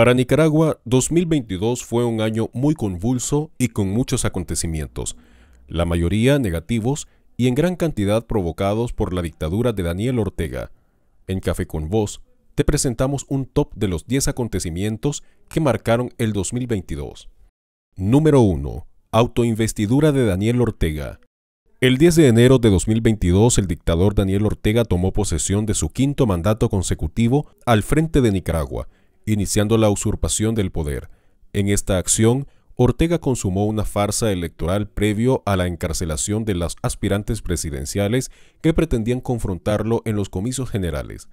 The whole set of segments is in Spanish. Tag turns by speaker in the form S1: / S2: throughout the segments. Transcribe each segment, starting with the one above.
S1: Para Nicaragua, 2022 fue un año muy convulso y con muchos acontecimientos, la mayoría negativos y en gran cantidad provocados por la dictadura de Daniel Ortega. En Café con Voz, te presentamos un top de los 10 acontecimientos que marcaron el 2022. Número 1. Autoinvestidura de Daniel Ortega. El 10 de enero de 2022, el dictador Daniel Ortega tomó posesión de su quinto mandato consecutivo al frente de Nicaragua iniciando la usurpación del poder. En esta acción, Ortega consumó una farsa electoral previo a la encarcelación de las aspirantes presidenciales que pretendían confrontarlo en los comicios generales.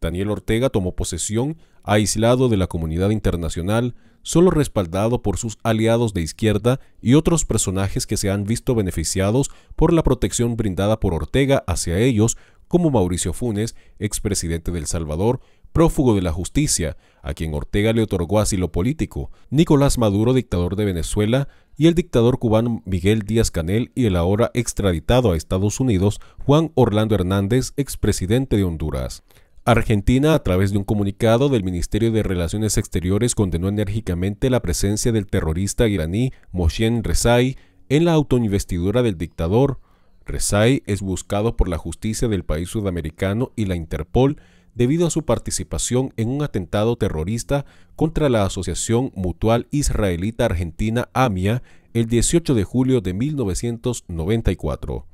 S1: Daniel Ortega tomó posesión, aislado de la comunidad internacional, solo respaldado por sus aliados de izquierda y otros personajes que se han visto beneficiados por la protección brindada por Ortega hacia ellos, como Mauricio Funes, expresidente del Salvador, prófugo de la justicia, a quien Ortega le otorgó asilo político, Nicolás Maduro, dictador de Venezuela, y el dictador cubano Miguel Díaz Canel y el ahora extraditado a Estados Unidos Juan Orlando Hernández, expresidente de Honduras. Argentina, a través de un comunicado del Ministerio de Relaciones Exteriores, condenó enérgicamente la presencia del terrorista iraní Moshen Rezai en la autoinvestidura del dictador. Rezai es buscado por la justicia del país sudamericano y la Interpol, debido a su participación en un atentado terrorista contra la Asociación Mutual Israelita Argentina AMIA el 18 de julio de 1994.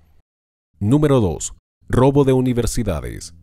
S1: Número 2. Robo de universidades.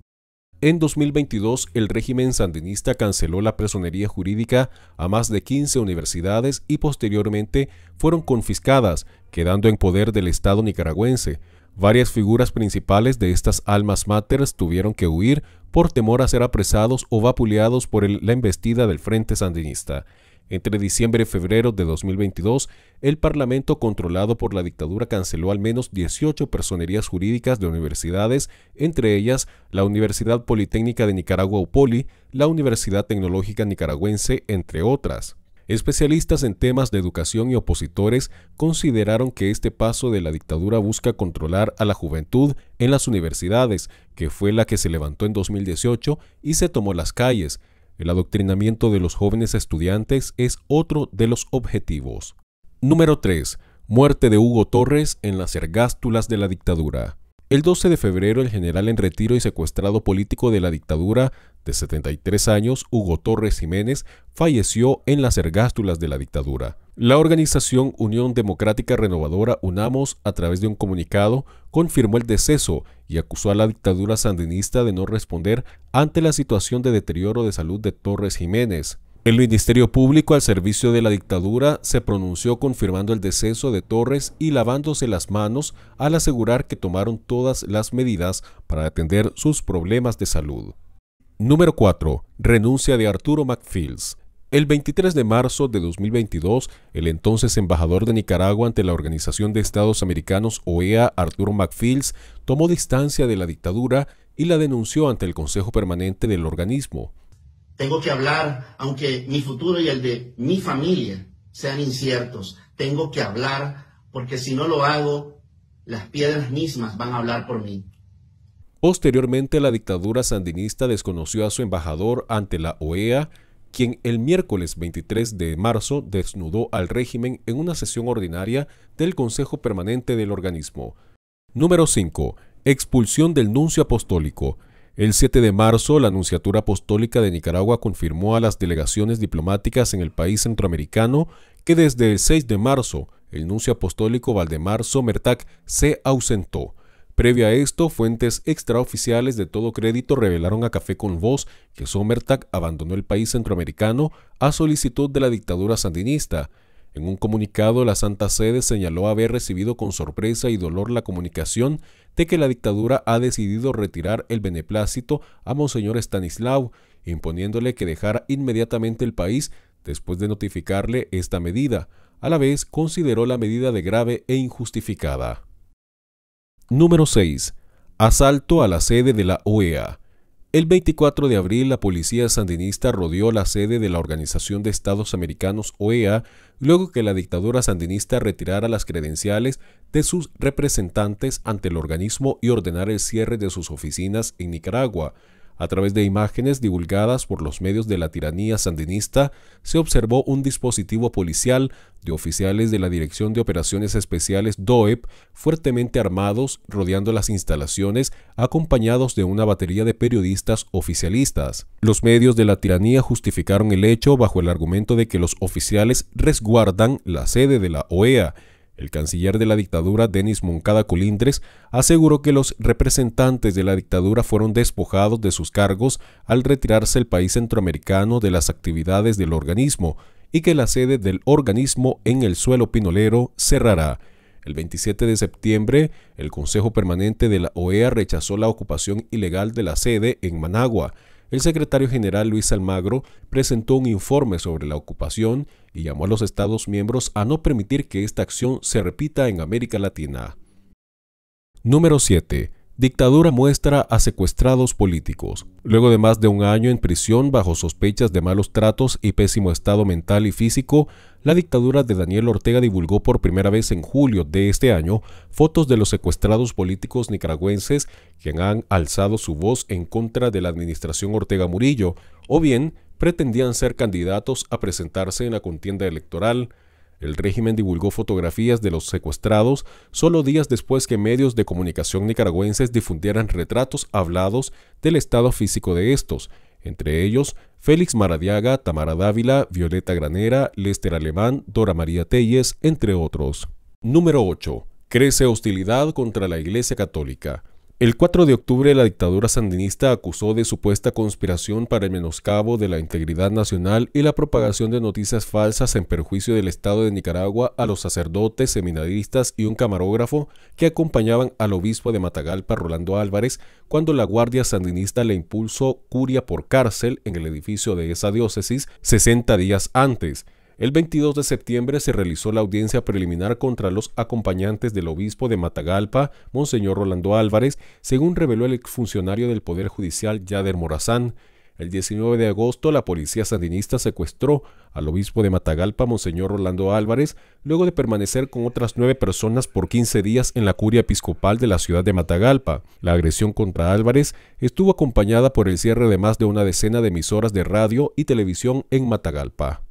S1: En 2022, el régimen sandinista canceló la presonería jurídica a más de 15 universidades y posteriormente fueron confiscadas, quedando en poder del Estado nicaragüense, Varias figuras principales de estas almas máteres tuvieron que huir por temor a ser apresados o vapuleados por la embestida del Frente Sandinista. Entre diciembre y febrero de 2022, el Parlamento controlado por la dictadura canceló al menos 18 personerías jurídicas de universidades, entre ellas la Universidad Politécnica de Nicaragua UPOLI, la Universidad Tecnológica Nicaragüense, entre otras. Especialistas en temas de educación y opositores consideraron que este paso de la dictadura busca controlar a la juventud en las universidades, que fue la que se levantó en 2018 y se tomó las calles. El adoctrinamiento de los jóvenes estudiantes es otro de los objetivos. Número 3. Muerte de Hugo Torres en las ergástulas de la dictadura. El 12 de febrero, el general en retiro y secuestrado político de la dictadura de 73 años, Hugo Torres Jiménez, falleció en las ergástulas de la dictadura. La organización Unión Democrática Renovadora UNAMOS, a través de un comunicado, confirmó el deceso y acusó a la dictadura sandinista de no responder ante la situación de deterioro de salud de Torres Jiménez. El Ministerio Público al servicio de la dictadura se pronunció confirmando el deceso de Torres y lavándose las manos al asegurar que tomaron todas las medidas para atender sus problemas de salud. Número 4. Renuncia de Arturo McFields. El 23 de marzo de 2022, el entonces embajador de Nicaragua ante la Organización de Estados Americanos OEA, Arturo Macfields tomó distancia de la dictadura y la denunció ante el Consejo Permanente del organismo. Tengo que hablar, aunque mi futuro y el de mi familia sean inciertos. Tengo que hablar, porque si no lo hago, las piedras mismas van a hablar por mí. Posteriormente, la dictadura sandinista desconoció a su embajador ante la OEA, quien el miércoles 23 de marzo desnudó al régimen en una sesión ordinaria del Consejo Permanente del organismo. Número 5. Expulsión del nuncio apostólico. El 7 de marzo, la Anunciatura Apostólica de Nicaragua confirmó a las delegaciones diplomáticas en el país centroamericano que desde el 6 de marzo, el nuncio apostólico Valdemar Somertag se ausentó. Previo a esto, fuentes extraoficiales de todo crédito revelaron a Café con Voz que Somertag abandonó el país centroamericano a solicitud de la dictadura sandinista en un comunicado, la Santa Sede señaló haber recibido con sorpresa y dolor la comunicación de que la dictadura ha decidido retirar el beneplácito a Monseñor Stanislao, imponiéndole que dejara inmediatamente el país después de notificarle esta medida. A la vez, consideró la medida de grave e injustificada. Número 6. Asalto a la sede de la OEA. El 24 de abril, la policía sandinista rodeó la sede de la Organización de Estados Americanos OEA luego que la dictadura sandinista retirara las credenciales de sus representantes ante el organismo y ordenara el cierre de sus oficinas en Nicaragua. A través de imágenes divulgadas por los medios de la tiranía sandinista, se observó un dispositivo policial de oficiales de la Dirección de Operaciones Especiales DOEP fuertemente armados rodeando las instalaciones acompañados de una batería de periodistas oficialistas. Los medios de la tiranía justificaron el hecho bajo el argumento de que los oficiales resguardan la sede de la OEA el canciller de la dictadura, Denis Moncada Colindres, aseguró que los representantes de la dictadura fueron despojados de sus cargos al retirarse el país centroamericano de las actividades del organismo y que la sede del organismo en el suelo pinolero cerrará. El 27 de septiembre, el Consejo Permanente de la OEA rechazó la ocupación ilegal de la sede en Managua, el secretario general Luis Almagro presentó un informe sobre la ocupación y llamó a los Estados miembros a no permitir que esta acción se repita en América Latina. Número 7. Dictadura muestra a secuestrados políticos. Luego de más de un año en prisión bajo sospechas de malos tratos y pésimo estado mental y físico, la dictadura de Daniel Ortega divulgó por primera vez en julio de este año fotos de los secuestrados políticos nicaragüenses quien han alzado su voz en contra de la administración Ortega Murillo, o bien pretendían ser candidatos a presentarse en la contienda electoral el régimen divulgó fotografías de los secuestrados solo días después que medios de comunicación nicaragüenses difundieran retratos hablados del estado físico de estos, entre ellos Félix Maradiaga, Tamara Dávila, Violeta Granera, Lester Alemán, Dora María Telles, entre otros. Número 8. Crece hostilidad contra la Iglesia Católica. El 4 de octubre la dictadura sandinista acusó de supuesta conspiración para el menoscabo de la integridad nacional y la propagación de noticias falsas en perjuicio del Estado de Nicaragua a los sacerdotes, seminaristas y un camarógrafo que acompañaban al obispo de Matagalpa Rolando Álvarez cuando la Guardia Sandinista le impulsó curia por cárcel en el edificio de esa diócesis 60 días antes. El 22 de septiembre se realizó la audiencia preliminar contra los acompañantes del obispo de Matagalpa, Monseñor Rolando Álvarez, según reveló el exfuncionario del Poder Judicial Yader Morazán. El 19 de agosto, la policía sandinista secuestró al obispo de Matagalpa, Monseñor Rolando Álvarez, luego de permanecer con otras nueve personas por 15 días en la curia episcopal de la ciudad de Matagalpa. La agresión contra Álvarez estuvo acompañada por el cierre de más de una decena de emisoras de radio y televisión en Matagalpa.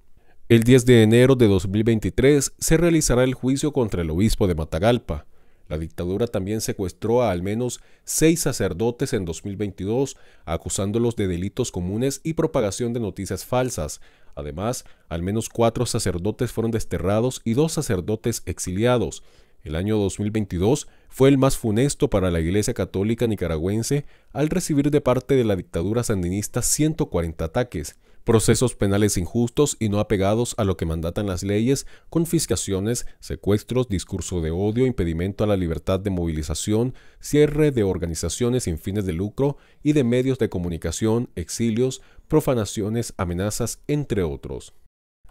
S1: El 10 de enero de 2023 se realizará el juicio contra el obispo de Matagalpa. La dictadura también secuestró a al menos seis sacerdotes en 2022, acusándolos de delitos comunes y propagación de noticias falsas. Además, al menos cuatro sacerdotes fueron desterrados y dos sacerdotes exiliados. El año 2022 fue el más funesto para la Iglesia Católica nicaragüense al recibir de parte de la dictadura sandinista 140 ataques procesos penales injustos y no apegados a lo que mandatan las leyes, confiscaciones, secuestros, discurso de odio, impedimento a la libertad de movilización, cierre de organizaciones sin fines de lucro y de medios de comunicación, exilios, profanaciones, amenazas, entre otros.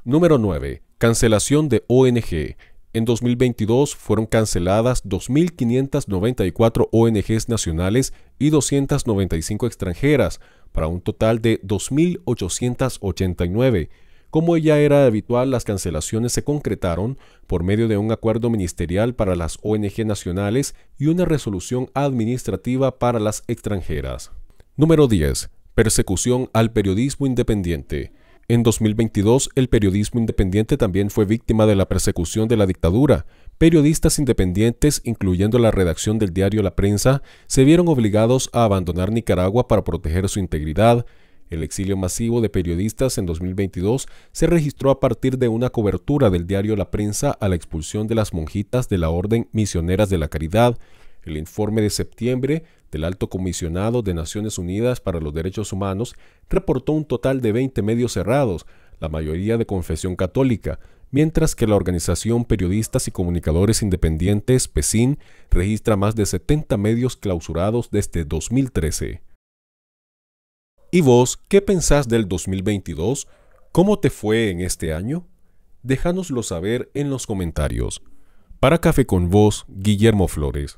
S1: Número 9. Cancelación de ONG. En 2022 fueron canceladas 2.594 ONGs nacionales y 295 extranjeras, para un total de 2.889. Como ya era habitual, las cancelaciones se concretaron por medio de un acuerdo ministerial para las ONG nacionales y una resolución administrativa para las extranjeras. Número 10. Persecución al periodismo independiente. En 2022, el periodismo independiente también fue víctima de la persecución de la dictadura. Periodistas independientes, incluyendo la redacción del diario La Prensa, se vieron obligados a abandonar Nicaragua para proteger su integridad. El exilio masivo de periodistas en 2022 se registró a partir de una cobertura del diario La Prensa a la expulsión de las monjitas de la Orden Misioneras de la Caridad. El informe de septiembre del Alto Comisionado de Naciones Unidas para los Derechos Humanos reportó un total de 20 medios cerrados, la mayoría de confesión católica, mientras que la organización Periodistas y Comunicadores Independientes, PECIN, registra más de 70 medios clausurados desde 2013. ¿Y vos qué pensás del 2022? ¿Cómo te fue en este año? Déjanoslo saber en los comentarios. Para Café con Vos, Guillermo Flores.